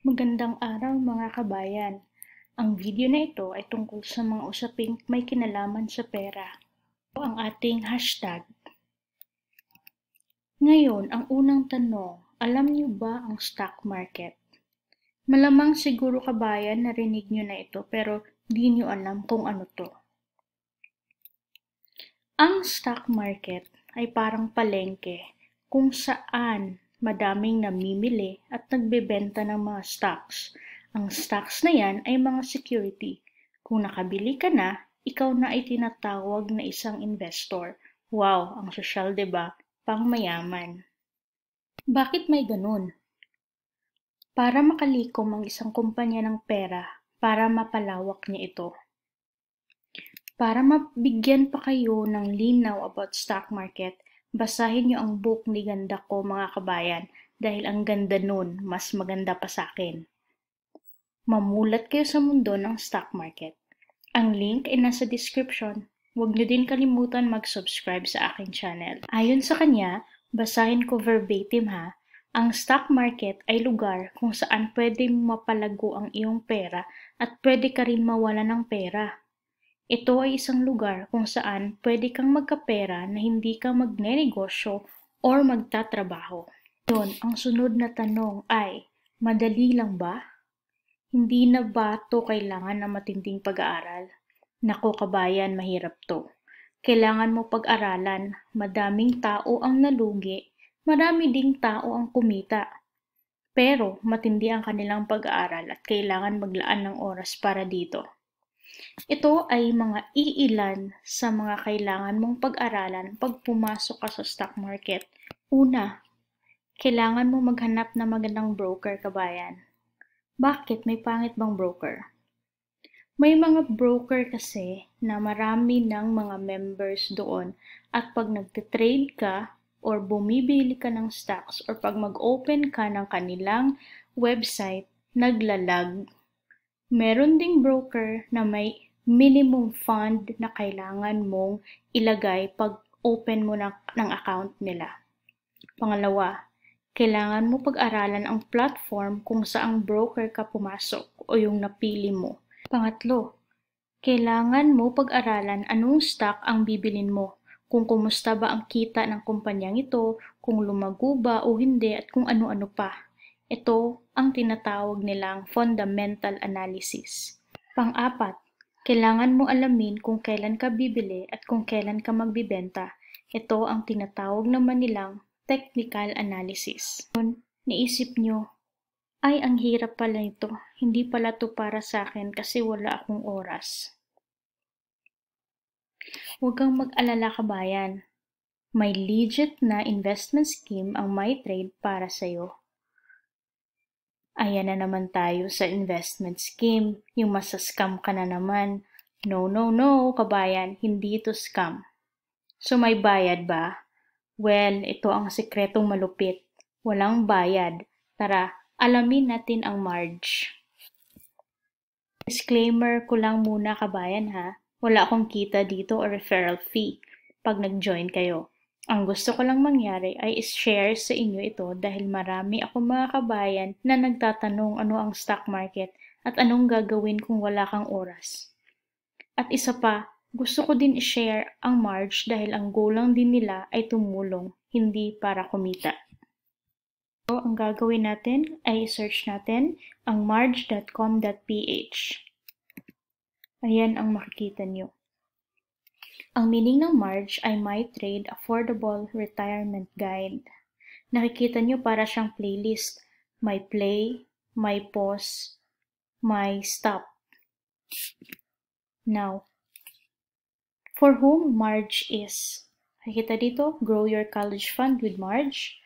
Magandang araw mga kabayan. Ang video na ito ay tungkol sa mga usaping may kinalaman sa pera o ang ating hashtag. Ngayon, ang unang tanong, alam niyo ba ang stock market? Malamang siguro kabayan narinig niyo na ito pero di niyo alam kung ano to. Ang stock market ay parang palengke kung saan madaming namimili at nagbebenta ng mga stocks. Ang stocks na yan ay mga security. Kung nakabili ka na, ikaw na ay tinatawag na isang investor. Wow, ang social, ba? Diba? Pangmayaman. Bakit may ganun? Para makalikom ang isang kumpanya ng pera para mapalawak niya ito. Para mabigyan pa kayo ng linaw about stock market, Basahin niyo ang book ni ganda ko mga kabayan dahil ang ganda nun mas maganda pa sa akin. Mamulat kayo sa mundo ng stock market. Ang link ay nasa description. Huwag niyo din kalimutan mag-subscribe sa aking channel. Ayon sa kanya, basahin ko verbatim ha, ang stock market ay lugar kung saan pwede mapalago ang iyong pera at pwede ka rin mawala ng pera. Ito ay isang lugar kung saan pwede kang magkapera na hindi ka magnenegosyo or magtatrabaho. Yun, ang sunod na tanong ay, madali lang ba? Hindi na ba to kailangan ng matinding pag-aaral? Nako kabayan, mahirap to. Kailangan mo pag-aralan, madaming tao ang nalugi, marami ding tao ang kumita. Pero matindi ang kanilang pag-aaral at kailangan maglaan ng oras para dito. Ito ay mga iilan sa mga kailangan mong pag-aralan pag pumasok ka sa stock market. Una, kailangan mo maghanap ng magandang broker kabayan. Bakit may pangit bang broker? May mga broker kasi na marami ng mga members doon at pag nagtitrade ka or bumibili ka ng stocks or pag mag-open ka ng kanilang website, naglalag meron ding broker na may minimum fund na kailangan mong ilagay pag open mo na, ng account nila. Pangalawa, kailangan mo pag-aralan ang platform kung saang broker ka pumasok o yung napili mo. Pangatlo, kailangan mo pag-aralan anong stock ang bibilin mo, kung kumusta ba ang kita ng kumpanyang ito, kung lumago ba o hindi at kung ano-ano pa. Ito ang tinatawag nilang fundamental analysis. Pang-apat, kailangan mo alamin kung kailan ka bibili at kung kailan ka magbibenta. Ito ang tinatawag naman nilang technical analysis. Noon, naisip nyo, ay ang hirap pala ito, hindi pala to para sa akin kasi wala akong oras. Huwag kang mag-alala kabayan. May legit na investment scheme ang MyTrade para sa'yo. Ayan na naman tayo sa investment scheme. Yung masascam ka na naman. No, no, no, kabayan, hindi ito scam. So may bayad ba? Well, ito ang sikretong malupit. Walang bayad. Tara, alamin natin ang marge. Disclaimer ko lang muna kabayan ha. Wala akong kita dito o referral fee pag nag-join kayo. Ang gusto ko lang mangyari ay share sa inyo ito dahil marami akong mga kabayan na nagtatanong ano ang stock market at anong gagawin kung wala kang oras. At isa pa, gusto ko din i-share ang March dahil ang goal lang din nila ay tumulong, hindi para kumita. So, ang gagawin natin ay search natin ang marge.com.ph. Ayan ang makikita niyo. Ang meaning ng March ay My Trade Affordable Retirement Guide. Nakikita nyo para siyang playlist. My play, my pause, my stop. Now, for whom Marge is. Nakikita dito, grow your college fund with Marge.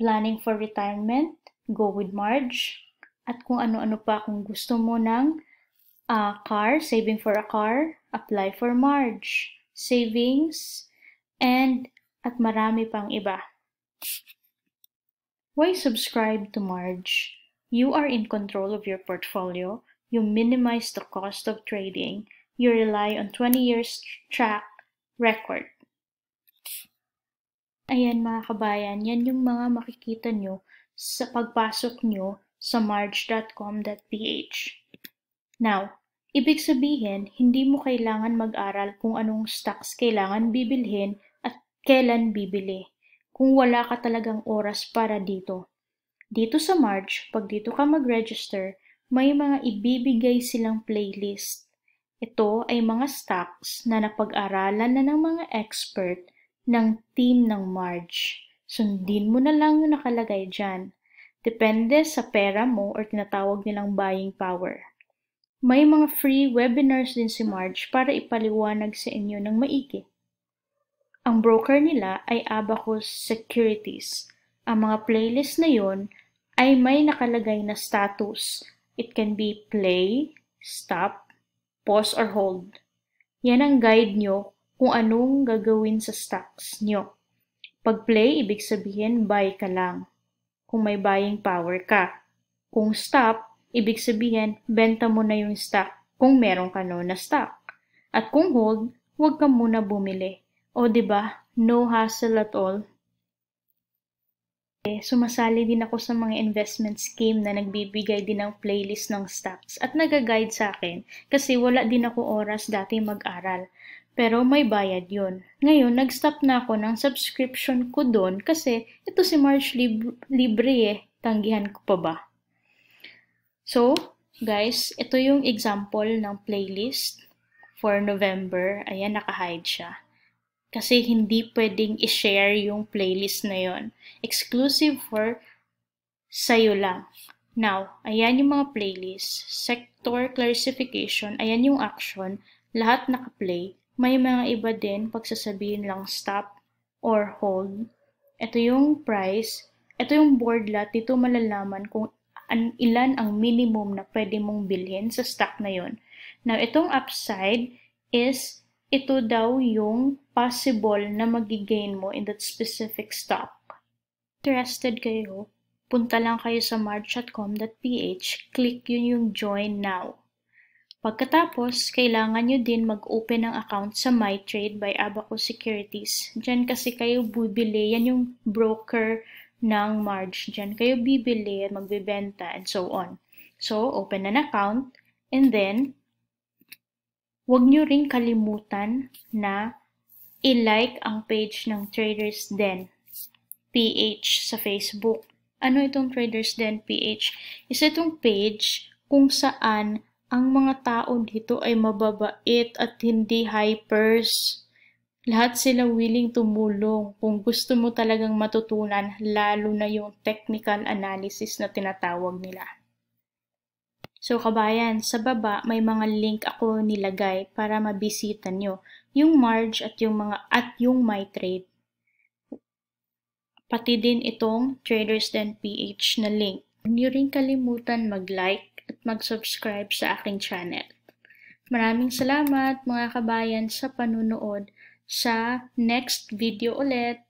Planning for retirement, go with Marge. At kung ano-ano pa kung gusto mo ng uh, car, saving for a car, apply for marge, savings, and at marami pang iba. Why subscribe to Marge? You are in control of your portfolio, you minimize the cost of trading, you rely on 20 years track record. Ayan mga kabayan, yan yung mga makikita nyo sa pagpasok nyo sa marge.com.ph. Now, Ibig sabihin, hindi mo kailangan mag-aral kung anong stocks kailangan bibilhin at kailan bibili kung wala ka talagang oras para dito. Dito sa March, pag dito ka mag-register, may mga ibibigay silang playlist. Ito ay mga stocks na napag-aralan na ng mga expert ng team ng March. Sundin mo na lang yung nakalagay dyan. Depende sa pera mo or tinatawag nilang buying power. May mga free webinars din si Marge para ipaliwanag sa inyo ng maigi. Ang broker nila ay Abacus Securities. Ang mga playlist na yon ay may nakalagay na status. It can be play, stop, pause or hold. Yan ang guide nyo kung anong gagawin sa stocks nyo. Pag play, ibig sabihin buy ka lang. Kung may buying power ka. Kung stop, Ibig sabihin, benta mo na yung stock kung meron ka noon na stock. At kung hold, huwag ka muna bumili. O ba diba, no hassle at all. Eh, sumasali din ako sa mga investment scheme na nagbibigay din ng playlist ng stocks at nagaguide sa akin kasi wala din ako oras dati mag-aral. Pero may bayad yon. Ngayon, nag-stop na ako ng subscription ko doon kasi ito si March lib- libre eh. Tanggihan ko pa ba? So, guys, ito yung example ng playlist for November. Ayan, naka-hide siya. Kasi hindi pwedeng i-share yung playlist na yon. Exclusive for sa'yo lang. Now, ayan yung mga playlist, sector classification, ayan yung action, lahat naka-play. May mga iba din pagsasabihin lang stop or hold. Ito yung price, ito yung board lot, dito malalaman kung an, ilan ang minimum na pwede mong bilhin sa stock na yon. Now, itong upside is ito daw yung possible na magigain mo in that specific stock. Interested kayo? Punta lang kayo sa march.com.ph, click yun yung join now. Pagkatapos, kailangan nyo din mag-open ng account sa MyTrade by Abaco Securities. Diyan kasi kayo bubili, yan yung broker ng March. Diyan kayo bibili at magbibenta and so on. So, open an account and then, wag nyo rin kalimutan na i-like ang page ng Traders Den PH sa Facebook. Ano itong Traders Den PH? Isa itong page kung saan ang mga tao dito ay mababait at hindi hypers. Lahat sila willing tumulong kung gusto mo talagang matutunan lalo na yung technical analysis na tinatawag nila. So kabayan, sa baba may mga link ako nilagay para mabisita nyo yung Marge at yung mga at yung MyTrade. Pati din itong Traders Den PH na link. Huwag rin kalimutan mag-like at mag-subscribe sa aking channel. Maraming salamat mga kabayan sa panunood sa next video ulit.